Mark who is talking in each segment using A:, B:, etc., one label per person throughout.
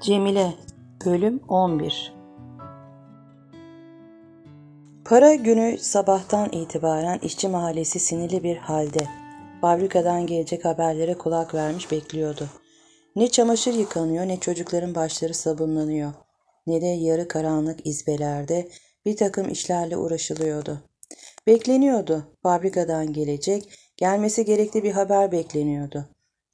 A: Cemile Bölüm 11 Para günü sabahtan itibaren işçi mahallesi sinirli bir halde. Fabrikadan gelecek haberlere kulak vermiş bekliyordu. Ne çamaşır yıkanıyor ne çocukların başları sabunlanıyor. Ne de yarı karanlık izbelerde bir takım işlerle uğraşılıyordu. Bekleniyordu. Fabrikadan gelecek, gelmesi gerekli bir haber bekleniyordu.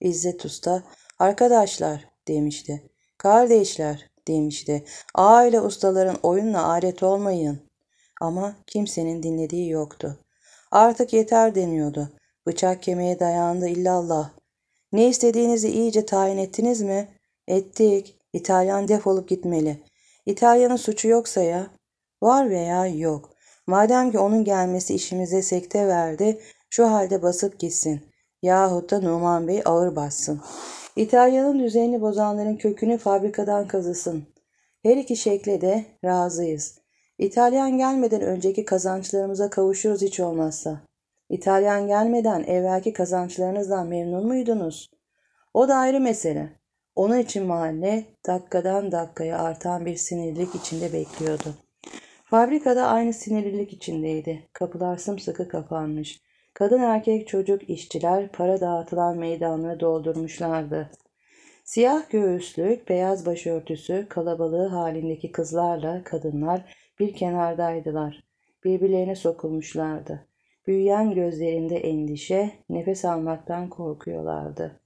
A: İzzet Usta, arkadaşlar demişti. Kardeşler demişti. Aile ustaların oyunla alet olmayın. Ama kimsenin dinlediği yoktu. Artık yeter deniyordu. Bıçak kemiğe dayandı illallah. Ne istediğinizi iyice tayin ettiniz mi? Ettik. İtalyan defolup gitmeli. İtalyanın suçu yoksa ya? Var veya yok. Madem ki onun gelmesi işimize sekte verdi, şu halde basıp gitsin. Yahut da Numan Bey ağır bassın. İtalya'nın düzenini bozanların kökünü fabrikadan kazısın. Her iki şekle de razıyız. İtalyan gelmeden önceki kazançlarımıza kavuşuruz hiç olmazsa. İtalyan gelmeden evvelki kazançlarınızdan memnun muydunuz? O da ayrı mesele. Onun için mahalle dakikadan dakikaya artan bir sinirlilik içinde bekliyordu. Fabrikada aynı sinirlilik içindeydi. Kapılar sımsıkı kapanmış. Kadın erkek çocuk işçiler para dağıtılan meydanını doldurmuşlardı. Siyah göğüslük, beyaz başörtüsü, kalabalığı halindeki kızlarla kadınlar bir kenardaydılar. Birbirlerine sokulmuşlardı. Büyüyen gözlerinde endişe, nefes almaktan korkuyorlardı.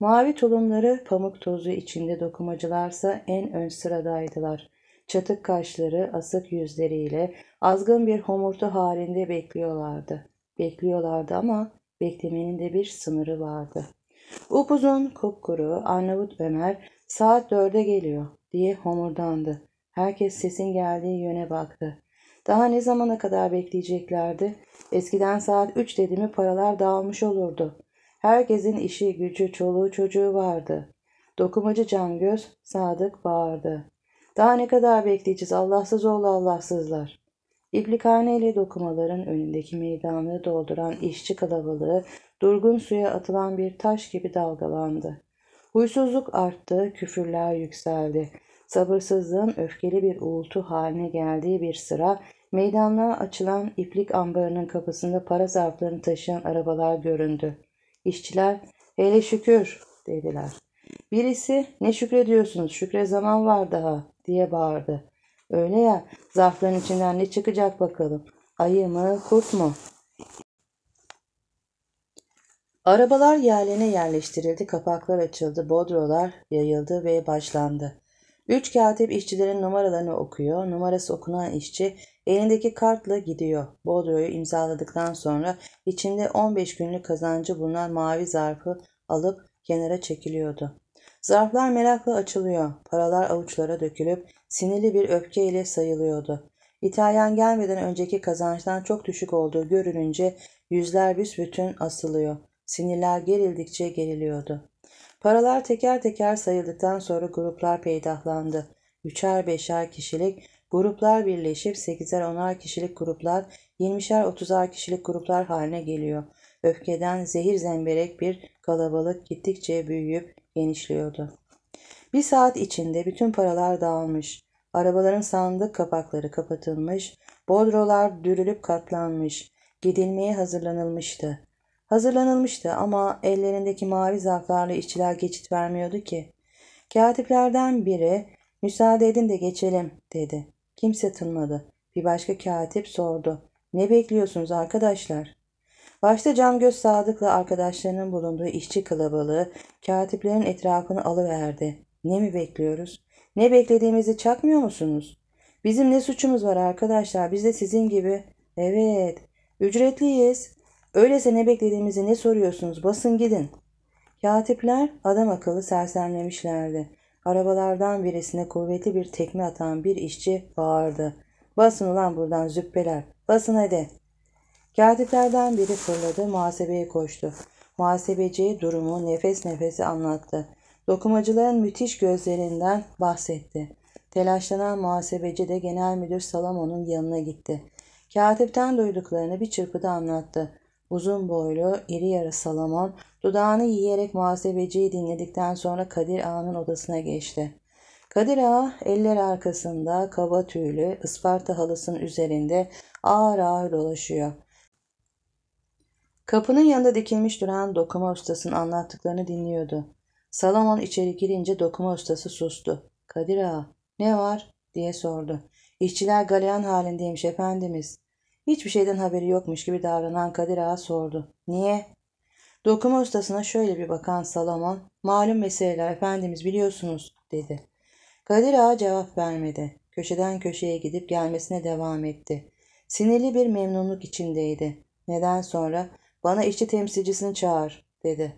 A: Mavi tulumları pamuk tozu içinde dokumacılarsa en ön sıradaydılar. Çatık kaşları, asık yüzleriyle azgın bir homurtu halinde bekliyorlardı. Bekliyorlardı ama beklemenin de bir sınırı vardı. Upuzun kupkuru Arnavut Ömer saat dörde geliyor diye homurdandı. Herkes sesin geldiği yöne baktı. Daha ne zamana kadar bekleyeceklerdi? Eskiden saat üç dedi paralar dağılmış olurdu. Herkesin işi, gücü, çoluğu, çocuğu vardı. Dokumacı Can Cangöz, Sadık bağırdı. Daha ne kadar bekleyeceğiz Allahsız oğlu Allahsızlar. İplikhane dokumaların önündeki meydanı dolduran işçi kalabalığı durgun suya atılan bir taş gibi dalgalandı. Huysuzluk arttı, küfürler yükseldi. Sabırsızlığın öfkeli bir uğultu haline geldiği bir sıra meydanlığa açılan iplik ambarının kapısında para zarflarını taşıyan arabalar göründü. İşçiler hele şükür dediler. Birisi ne şükrediyorsunuz şükre zaman var daha diye bağırdı. Öyle ya zarfların içinden ne çıkacak bakalım. Ayı mı kurt mu? Arabalar yerlerine yerleştirildi, kapaklar açıldı, bodrolar yayıldı ve başlandı. Üç katip işçilerin numaralarını okuyor, numarası okunan işçi elindeki kartla gidiyor. Bodroyu imzaladıktan sonra içinde 15 günlük kazancı bulunan mavi zarfı alıp kenara çekiliyordu. Zarflar merakla açılıyor. Paralar avuçlara dökülüp sinirli bir öfkeyle sayılıyordu. İtalyan gelmeden önceki kazançtan çok düşük olduğu görülünce yüzler büsbütün asılıyor. Sinirler gerildikçe geriliyordu. Paralar teker teker sayıldıktan sonra gruplar peydahlandı. Üçer beşer kişilik gruplar birleşip sekizer onar kişilik gruplar, yirmişer otuzar kişilik gruplar haline geliyor. Öfkeden zehir zemberek bir kalabalık gittikçe büyüyüp genişliyordu. Bir saat içinde bütün paralar dağılmış, arabaların sandık kapakları kapatılmış, bodrolar dürülüp katlanmış, gidilmeye hazırlanılmıştı. Hazırlanılmıştı ama ellerindeki mavi zarflarla işçiler geçit vermiyordu ki. Katiplerden biri müsaade edin de geçelim dedi. Kimse tınmadı. Bir başka katip sordu. Ne bekliyorsunuz arkadaşlar? Başta cam göz Sadık'la arkadaşlarının bulunduğu işçi kalabalığı katiplerin etrafını alıverdi. Ne mi bekliyoruz? Ne beklediğimizi çakmıyor musunuz? Bizim ne suçumuz var arkadaşlar? Biz de sizin gibi. Evet, ücretliyiz. Öyleyse ne beklediğimizi ne soruyorsunuz? Basın gidin. Katipler adam akıllı sersemlemişlerdi. Arabalardan birisine kuvvetli bir tekme atan bir işçi bağırdı. Basın ulan buradan züppeler. Basın hadi. Katiplerden biri fırladı, muhasebeye koştu. Muhasebeci durumu nefes nefesi anlattı. Dokumacıların müthiş gözlerinden bahsetti. Telaşlanan muhasebeci de genel müdür Salamon'un yanına gitti. Katipten duyduklarını bir çırpıda anlattı. Uzun boylu, iri yarı Salamon dudağını yiyerek muhasebeciyi dinledikten sonra Kadir Ağa'nın odasına geçti. Kadir Ağa eller arkasında kaba tüylü Isparta halısının üzerinde ağır ağır dolaşıyor. Kapının yanında dikilmiş duran dokuma ustasının anlattıklarını dinliyordu. Salomon içeri girince dokuma ustası sustu. Kadir ağa ne var diye sordu. İşçiler galeyan halindeymiş efendimiz. Hiçbir şeyden haberi yokmuş gibi davranan Kadir ağa sordu. Niye? Dokuma ustasına şöyle bir bakan Salomon, malum meseleler efendimiz biliyorsunuz dedi. Kadir ağa cevap vermedi. Köşeden köşeye gidip gelmesine devam etti. Sinirli bir memnunluk içindeydi. Neden sonra bana işçi temsilcisini çağır dedi.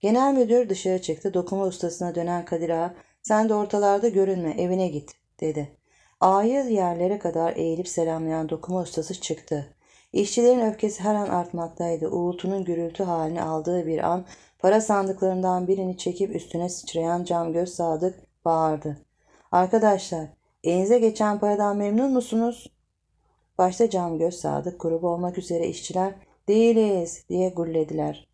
A: Genel müdür dışarı çıktı. Dokuma ustasına dönen Kadir Ağa sen de ortalarda görünme evine git dedi. Ağayı yerlere kadar eğilip selamlayan dokuma ustası çıktı. İşçilerin öfkesi her an artmaktaydı. Uğultunun gürültü halini aldığı bir an para sandıklarından birini çekip üstüne sıçrayan cam göz sadık bağırdı. Arkadaşlar elinize geçen paradan memnun musunuz? Başta cam göz sadık grubu olmak üzere işçiler değiliz diye gürlediler.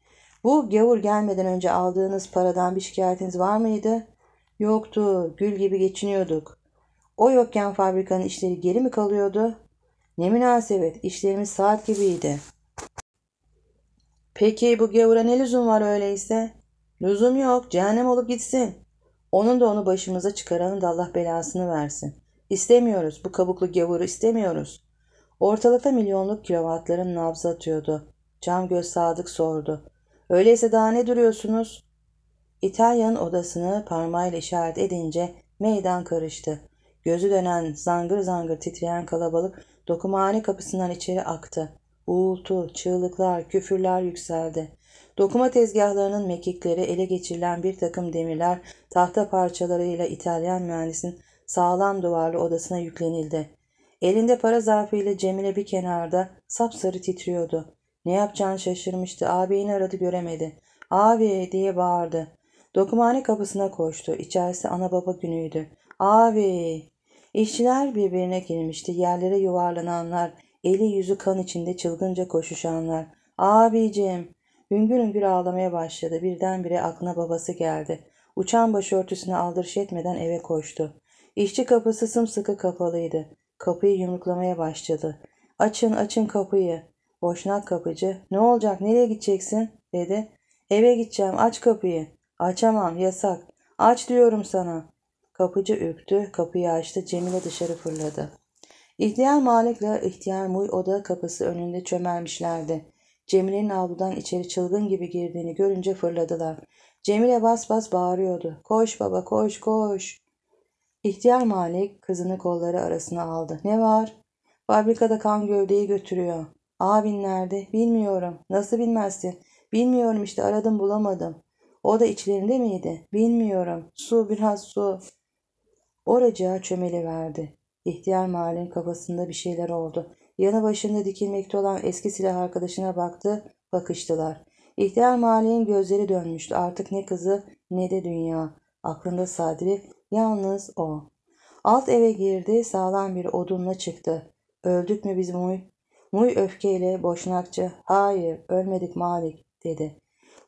A: Bu gavur gelmeden önce aldığınız paradan bir şikayetiniz var mıydı? Yoktu, gül gibi geçiniyorduk. O yokken fabrikanın işleri geri mi kalıyordu? Ne münasebet, işlerimiz saat gibiydi. Peki bu gavura ne lüzum var öyleyse? Lüzum yok, cehennem olup gitsin. Onun da onu başımıza çıkaranın da Allah belasını versin. İstemiyoruz, bu kabuklu gavuru istemiyoruz. Ortalıkta milyonluk kilovatların nabzı atıyordu. Cam göz sadık sordu. Öyleyse daha ne duruyorsunuz? İtalyan odasını parmağıyla işaret edince meydan karıştı. Gözü dönen zangır zangır titreyen kalabalık dokumhane kapısından içeri aktı. Uğultu, çığlıklar, küfürler yükseldi. Dokuma tezgahlarının mekikleri ele geçirilen bir takım demirler tahta parçalarıyla İtalyan mühendisin sağlam duvarlı odasına yüklenildi. Elinde para zarfıyla Cemile bir kenarda sapsarı titriyordu. Ne yapacağını şaşırmıştı. Ağabeyini aradı göremedi. Abi diye bağırdı. Dokumhane kapısına koştu. İçerisi ana baba günüydü. Abi! İşçiler birbirine girmişti. Yerlere yuvarlananlar, eli yüzü kan içinde çılgınca koşuşanlar. Abicim! Hüngür hüngür ağlamaya başladı. Birdenbire aklına babası geldi. Uçan başörtüsünü aldırış etmeden eve koştu. İşçi kapısı sımsıkı kapalıydı. Kapıyı yumruklamaya başladı. Açın açın kapıyı. Boşnak kapıcı ne olacak nereye gideceksin dedi. Eve gideceğim aç kapıyı. Açamam yasak. Aç diyorum sana. Kapıcı ürktü kapıyı açtı Cemile dışarı fırladı. İhtiyar Malik Malik'le ihtiyar Muy oda kapısı önünde çömelmişlerdi. Cemile'nin avludan içeri çılgın gibi girdiğini görünce fırladılar. Cemile bas bas bağırıyordu. Koş baba koş koş. İhtiyar Malik kızını kolları arasına aldı. Ne var? Fabrikada kan gövdeyi götürüyor. Abin nerede? Bilmiyorum. Nasıl bilmezsin? Bilmiyorum işte aradım bulamadım. O da içlerinde miydi? Bilmiyorum. Su biraz su. Oracığa çömeli verdi. İhtiyar Malik'in kafasında bir şeyler oldu. Yanı başında dikilmekte olan eski silah arkadaşına baktı. Bakıştılar. İhtiyar Malik'in gözleri dönmüştü. Artık ne kızı ne de dünya. Aklında Sadri yalnız o. Alt eve girdi sağlam bir odunla çıktı. Öldük mü biz Muy? Muy öfkeyle boşnakça hayır ölmedik Malik dedi.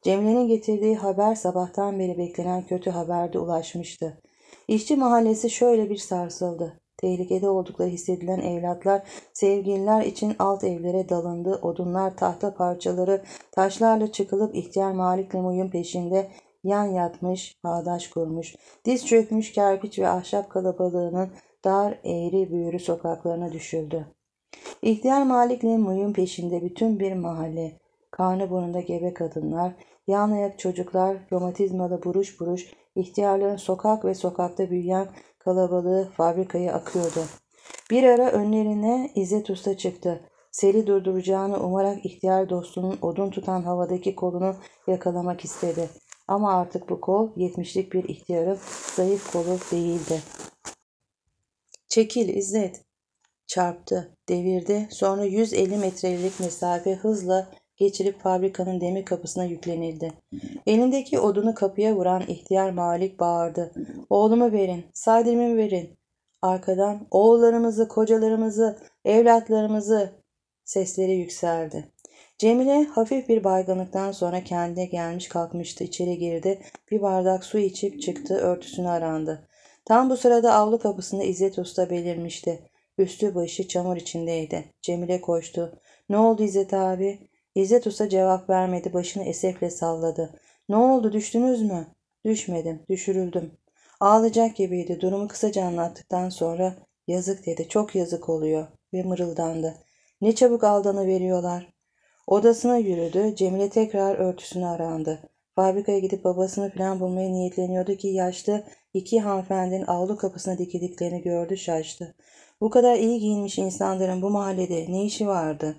A: Cemile'nin getirdiği haber sabahtan beri beklenen kötü haberde ulaşmıştı. İşçi mahallesi şöyle bir sarsıldı. Tehlikede oldukları hissedilen evlatlar, sevgililer için alt evlere dalındı. Odunlar, tahta parçaları, taşlarla çıkılıp ihtiyar Malik'le Muy'un peşinde yan yatmış, bağdaş kurmuş, diz çökmüş kerpiç ve ahşap kalabalığının dar eğri büğrü sokaklarına düşüldü. İhtiyar Malik'le Muyun peşinde bütün bir mahalle, karnı burnunda gebe kadınlar, yan ayak çocuklar, romatizmalı buruş buruş, ihtiyarların sokak ve sokakta büyüyen kalabalığı fabrikaya akıyordu. Bir ara önlerine İzzet Usta çıktı. Seli durduracağını umarak ihtiyar dostunun odun tutan havadaki kolunu yakalamak istedi. Ama artık bu kol yetmişlik bir ihtiyarın zayıf kolu değildi. Çekil izlet, Çarptı, devirdi. Sonra 150 metrelik mesafe hızla geçirip fabrikanın demir kapısına yüklenildi. Elindeki odunu kapıya vuran ihtiyar Malik bağırdı. Oğlumu verin, Sadim'i verin. Arkadan oğullarımızı, kocalarımızı, evlatlarımızı sesleri yükseldi. Cemile hafif bir baygınlıktan sonra kendine gelmiş kalkmıştı. İçeri girdi. Bir bardak su içip çıktı. Örtüsünü arandı. Tam bu sırada avlu kapısında İzzet Usta belirmişti. Üstü başı çamur içindeydi. Cemile koştu. Ne oldu İzzet abi? İzzet Usta cevap vermedi. Başını esefle salladı. Ne oldu düştünüz mü? Düşmedim. Düşürüldüm. Ağlayacak gibiydi. Durumu kısaca anlattıktan sonra yazık dedi. Çok yazık oluyor ve mırıldandı. Ne çabuk aldanı veriyorlar. Odasına yürüdü. Cemile tekrar örtüsünü arandı. Fabrikaya gidip babasını falan bulmaya niyetleniyordu ki yaşlı iki hanımefendinin avlu kapısına dikildiklerini gördü şaştı. Bu kadar iyi giyinmiş insanların bu mahallede ne işi vardı?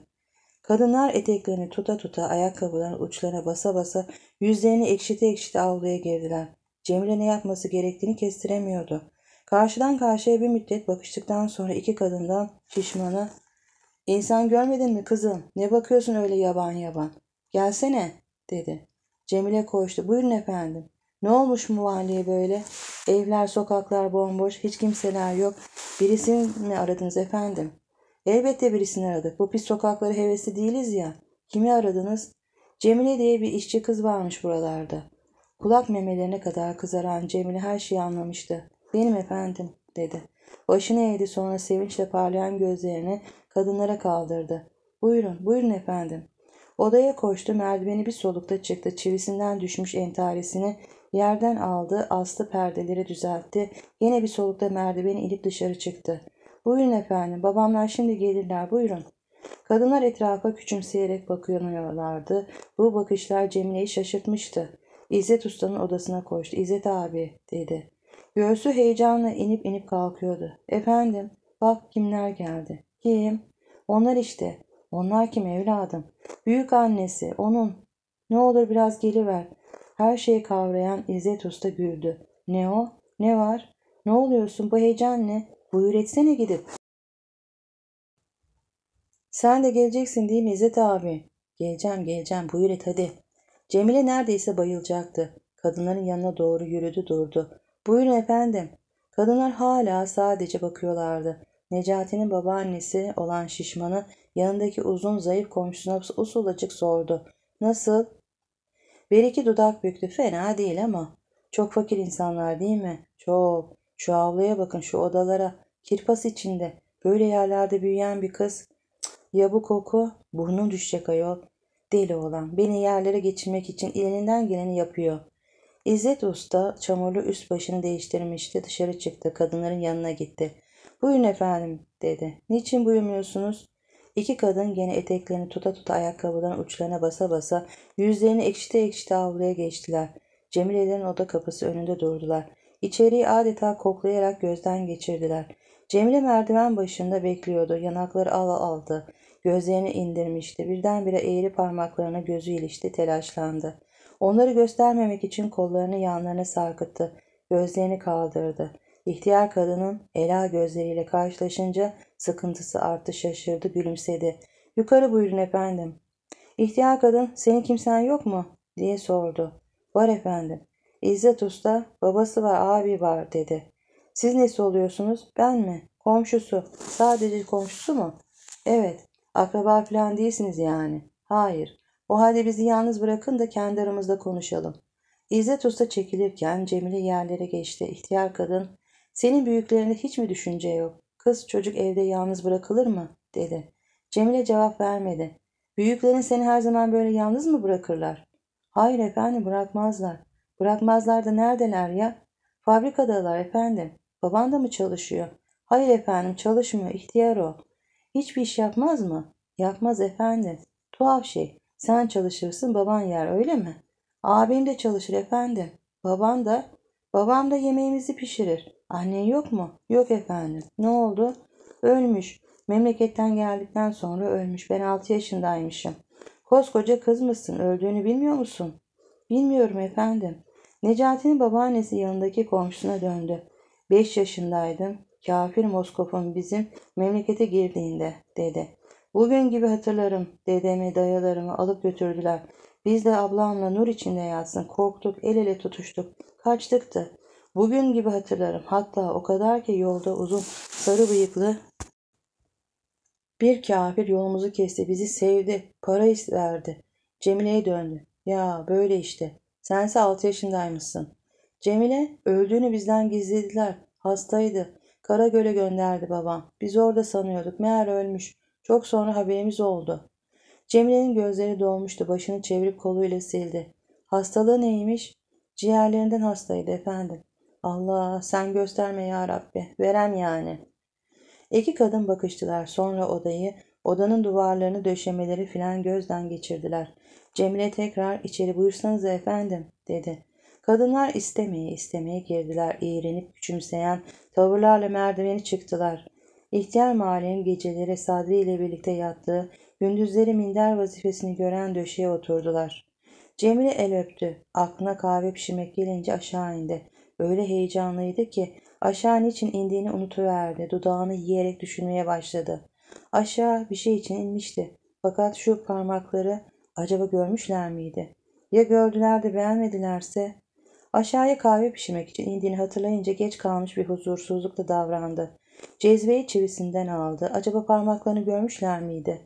A: Kadınlar eteklerini tuta tuta ayakkabıların uçlarına basa basa yüzlerini ekşite ekşite avluya girdiler. Cemile ne yapması gerektiğini kestiremiyordu. Karşıdan karşıya bir müddet bakıştıktan sonra iki kadından şişmanı İnsan görmedin mi kızım? Ne bakıyorsun öyle yaban yaban? Gelsene dedi. Cemile koştu. Buyurun efendim. Ne olmuş muvalliye böyle? Evler, sokaklar bomboş, hiç kimseler yok. Birisini mi aradınız efendim? Elbette birisini aradık. Bu pis sokakları hevesi değiliz ya. Kimi aradınız? Cemile diye bir işçi kız varmış buralarda. Kulak memelerine kadar kızaran Cemile her şeyi anlamıştı. Benim efendim dedi. Başını eğdi sonra sevinçle parlayan gözlerini kadınlara kaldırdı. Buyurun, buyurun efendim. Odaya koştu, merdiveni bir solukta çıktı, çivisinden düşmüş entaresini yerden aldı, astı perdeleri düzeltti, yine bir solukta merdiveni inip dışarı çıktı. Buyurun efendim, babamlar şimdi gelirler, buyurun. Kadınlar etrafa küçümseyerek bakıyorlardı. Bu bakışlar Cemile'yi şaşırtmıştı. İzzet Usta'nın odasına koştu. İzzet abi dedi. Göğsü heyecanla inip inip kalkıyordu. Efendim bak kimler geldi. Kim? Onlar işte. Onlar kim evladım? Büyük annesi, onun. Ne olur biraz geliver. Her şeyi kavrayan İzzet Usta güldü. Ne o? Ne var? Ne oluyorsun bu heyecan ne? Buyur etsene gidip. Sen de geleceksin değil mi İzzet abi? Geleceğim geleceğim buyur et hadi. Cemile neredeyse bayılacaktı. Kadınların yanına doğru yürüdü durdu. Buyurun efendim. Kadınlar hala sadece bakıyorlardı. Necati'nin babaannesi olan şişmanı yanındaki uzun zayıf komşusuna usulacık sordu. Nasıl? Bir iki dudak büktü. Fena değil ama. Çok fakir insanlar değil mi? Çok. Şu avluya bakın şu odalara. Kirpas içinde. Böyle yerlerde büyüyen bir kız. ya bu koku? Burnun düşecek ayol. Deli olan. Beni yerlere geçirmek için elinden geleni yapıyor. İzzet Usta çamurlu üst başını değiştirmişti. Dışarı çıktı. Kadınların yanına gitti. Buyurun efendim dedi. Niçin buyurmuyorsunuz? İki kadın gene eteklerini tuta tuta ayakkabıdan uçlarına basa basa yüzlerini ekşite ekşite avluya geçtiler. Cemile'lerin oda kapısı önünde durdular. İçeriği adeta koklayarak gözden geçirdiler. Cemile merdiven başında bekliyordu. Yanakları ala aldı. Gözlerini indirmişti. Birdenbire eğri parmaklarına gözü ilişti, telaşlandı. Onları göstermemek için kollarını yanlarına sarkıttı. Gözlerini kaldırdı. İhtiyar kadının ela gözleriyle karşılaşınca sıkıntısı arttı şaşırdı gülümsedi. Yukarı buyurun efendim. İhtiyar kadın senin kimsen yok mu? diye sordu. Var efendim. İzzet Usta babası var abi var dedi. Siz nesi oluyorsunuz? Ben mi? Komşusu. Sadece komşusu mu? Evet. Akraba falan değilsiniz yani. Hayır. O halde bizi yalnız bırakın da kendi aramızda konuşalım. İzzet Usta çekilirken Cemile yerlere geçti. İhtiyar kadın senin büyüklerinde hiç mi düşünce yok? Kız çocuk evde yalnız bırakılır mı? dedi. Cemile cevap vermedi. Büyüklerin seni her zaman böyle yalnız mı bırakırlar? Hayır efendim bırakmazlar. Bırakmazlar da neredeler ya? Fabrikadalar efendim. Baban da mı çalışıyor? Hayır efendim çalışmıyor. İhtiyar o. Hiçbir iş yapmaz mı? Yapmaz efendim. Tuhaf şey. Sen çalışırsın baban yer öyle mi? Abim de çalışır efendim. Baban da. Babam da yemeğimizi pişirir. Annen yok mu? Yok efendim. Ne oldu? Ölmüş. Memleketten geldikten sonra ölmüş. Ben 6 yaşındaymışım. Koskoca kız mısın? Öldüğünü bilmiyor musun? Bilmiyorum efendim. Necati'nin babaannesi yanındaki komşusuna döndü. 5 yaşındaydım. Kafir Moskop'un bizim memlekete girdiğinde dedi. Bugün gibi hatırlarım. Dedemi dayalarımı alıp götürdüler. Biz de ablamla nur içinde yatsın. Korktuk, el ele tutuştuk. Kaçtıktı. Bugün gibi hatırlarım. Hatta o kadar ki yolda uzun sarı bıyıklı bir kafir yolumuzu kesti. Bizi sevdi. Para isterdi. Cemile'ye döndü. Ya böyle işte. Sense 6 yaşındaymışsın. Cemile öldüğünü bizden gizlediler. Hastaydı. Karagöl'e gönderdi babam. Biz orada sanıyorduk. Meğer ölmüş. Çok sonra haberimiz oldu. Cemile'nin gözleri dolmuştu. Başını çevirip koluyla sildi. Hastalığı neymiş? Ciğerlerinden hastaydı efendim. Allah sen gösterme ya Rabbi. Verem yani. İki kadın bakıştılar. Sonra odayı, odanın duvarlarını döşemeleri filan gözden geçirdiler. Cemile tekrar içeri buyursanız efendim dedi. Kadınlar istemeye istemeye girdiler. İğrenip küçümseyen tavırlarla merdiveni çıktılar. İhtiyar mahallenin geceleri Sadri ile birlikte yattığı, gündüzleri minder vazifesini gören döşeye oturdular. Cemile el öptü. Aklına kahve pişirmek gelince aşağı indi. Öyle heyecanlıydı ki aşağı niçin indiğini unutuverdi. Dudağını yiyerek düşünmeye başladı. Aşağı bir şey için inmişti. Fakat şu parmakları acaba görmüşler miydi? Ya gördüler de beğenmedilerse? Aşağıya kahve pişirmek için indiğini hatırlayınca geç kalmış bir huzursuzlukla davrandı. Cezveyi çivisinden aldı. Acaba parmaklarını görmüşler miydi?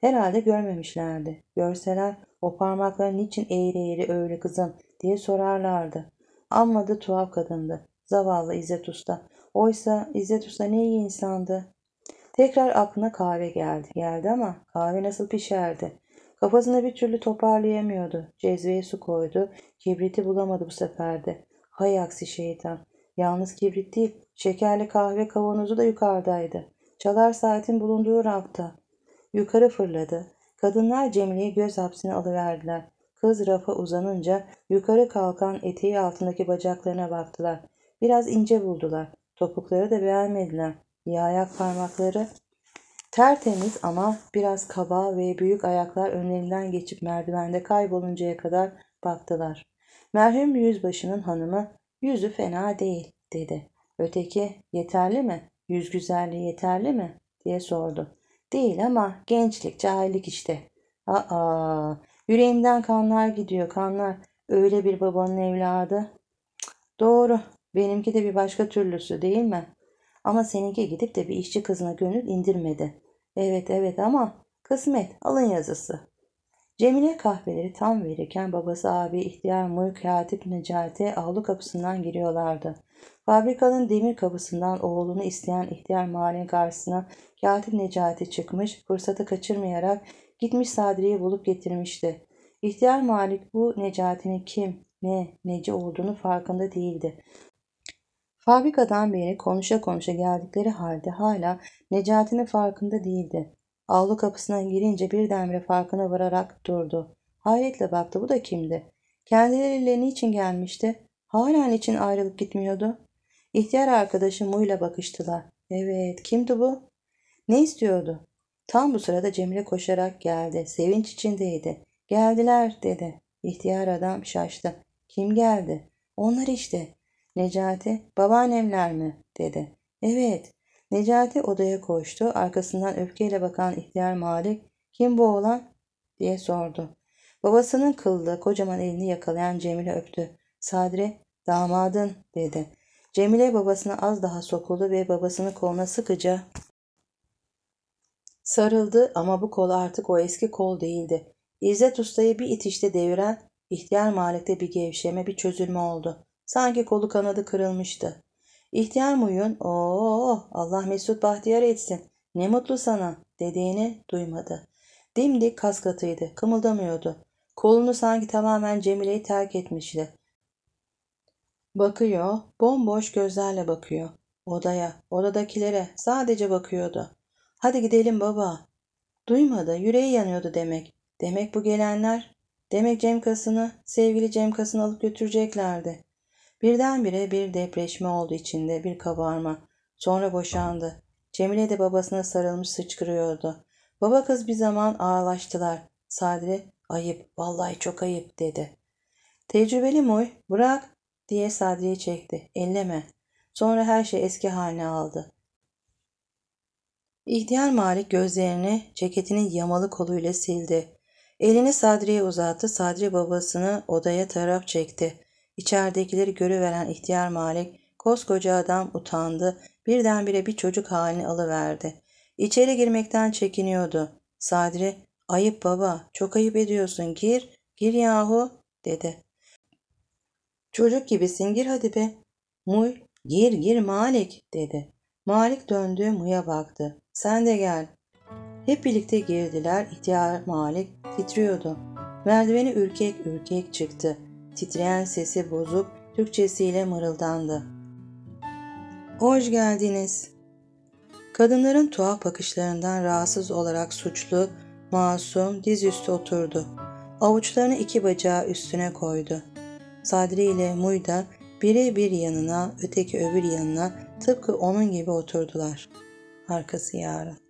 A: Herhalde görmemişlerdi. Görseler o parmakların niçin eğri eğri öyle kızım diye sorarlardı. Amma tuhaf kadındı. Zavallı İzzet Usta. Oysa İzzet Usta ne iyi insandı. Tekrar aklına kahve geldi. Geldi ama kahve nasıl pişerdi? Kafasını bir türlü toparlayamıyordu. Cezveye su koydu. Kibriti bulamadı bu seferde. Hay aksi şeytan. Yalnız kibrit değil, şekerli kahve kavanozu da yukarıdaydı. Çalar saatin bulunduğu rafta. Yukarı fırladı. Kadınlar Cemile'yi göz hapsine alıverdiler. Kız rafa uzanınca yukarı kalkan eteği altındaki bacaklarına baktılar. Biraz ince buldular. Topukları da beğenmediler. İyi ayak parmakları tertemiz ama biraz kaba ve büyük ayaklar önlerinden geçip merdivende kayboluncaya kadar baktılar. Merhum yüzbaşının hanımı yüzü fena değil dedi. Öteki yeterli mi? Yüz güzelliği yeterli mi? diye sordu. Değil ama gençlik, cahillik işte. Aa, Yüreğimden kanlar gidiyor kanlar. Öyle bir babanın evladı. Doğru. Benimki de bir başka türlüsü değil mi? Ama seninki gidip de bir işçi kızına gönül indirmedi. Evet evet ama kısmet alın yazısı. Cemile kahveleri tam verirken babası abi ihtiyar mülk Hatip Necati avlu kapısından giriyorlardı. Fabrikanın demir kapısından oğlunu isteyen ihtiyar mahallenin karşısına Katip Necati çıkmış, fırsatı kaçırmayarak Gitmiş Sadri'yi bulup getirmişti. İhtiyar Malik bu Necati'nin kim, ne, nece olduğunu farkında değildi. Fabrikadan beri konuşa konuşa geldikleri halde hala Necati'nin farkında değildi. Avlu kapısına girince birdenbire farkına vararak durdu. Hayretle baktı bu da kimdi? Kendileriyle niçin gelmişti? Hala için ayrılıp gitmiyordu? İhtiyar arkadaşı Mu'yla bakıştılar. Evet kimdi bu? Ne istiyordu? Tam bu sırada Cemile koşarak geldi. Sevinç içindeydi. Geldiler dedi. İhtiyar adam şaştı. Kim geldi? Onlar işte. Necati babaannemler mi? dedi. Evet. Necati odaya koştu. Arkasından öfkeyle bakan ihtiyar Malik kim bu oğlan? diye sordu. Babasının kıllı kocaman elini yakalayan Cemile öptü. Sadri damadın dedi. Cemile babasına az daha sokuldu ve babasını koluna sıkıca Sarıldı ama bu kol artık o eski kol değildi. İzzet Usta'yı bir itişte deviren, ihtiyar Malik'te bir gevşeme, bir çözülme oldu. Sanki kolu kanadı kırılmıştı. İhtiyar Muyun, ooo oh, Allah mesut bahtiyar etsin, ne mutlu sana dediğini duymadı. Dimdik kaskatıydı, kımıldamıyordu. Kolunu sanki tamamen Cemile'yi terk etmişti. Bakıyor, bomboş gözlerle bakıyor. Odaya, odadakilere sadece bakıyordu. Hadi gidelim baba. Duymadı, yüreği yanıyordu demek. Demek bu gelenler, demek Cemkas'ını, sevgili Cemkas'ını alıp götüreceklerdi. Birdenbire bir depreşme oldu içinde, bir kabarma. Sonra boşandı. Cemile de babasına sarılmış sıçkırıyordu. Baba kız bir zaman ağlaştılar. Sadri, ayıp, vallahi çok ayıp dedi. Tecrübeli muy? bırak diye Sadri'yi çekti. Elleme. Sonra her şey eski haline aldı. İhtiyar Malik gözlerini ceketinin yamalı koluyla sildi. Elini Sadri'ye uzattı. Sadri babasını odaya taraf çekti. İçeridekileri görüveren ihtiyar Malik koskoca adam utandı. Birdenbire bir çocuk halini alıverdi. İçeri girmekten çekiniyordu. Sadri ayıp baba çok ayıp ediyorsun gir gir yahu dedi. Çocuk gibisin gir hadi be. Muy gir gir Malik dedi. Malik döndü Mu'ya baktı. Sen de gel. Hep birlikte girdiler. İhtiyar Malik titriyordu. Merdiveni ürkek ürkek çıktı. Titreyen sesi bozuk Türkçesiyle mırıldandı. Hoş geldiniz. Kadınların tuhaf bakışlarından rahatsız olarak suçlu, masum dizüstü oturdu. Avuçlarını iki bacağı üstüne koydu. Sadri ile Muyda biri bir yanına, öteki öbür yanına tıpkı onun gibi oturdular.'' arkası yarın.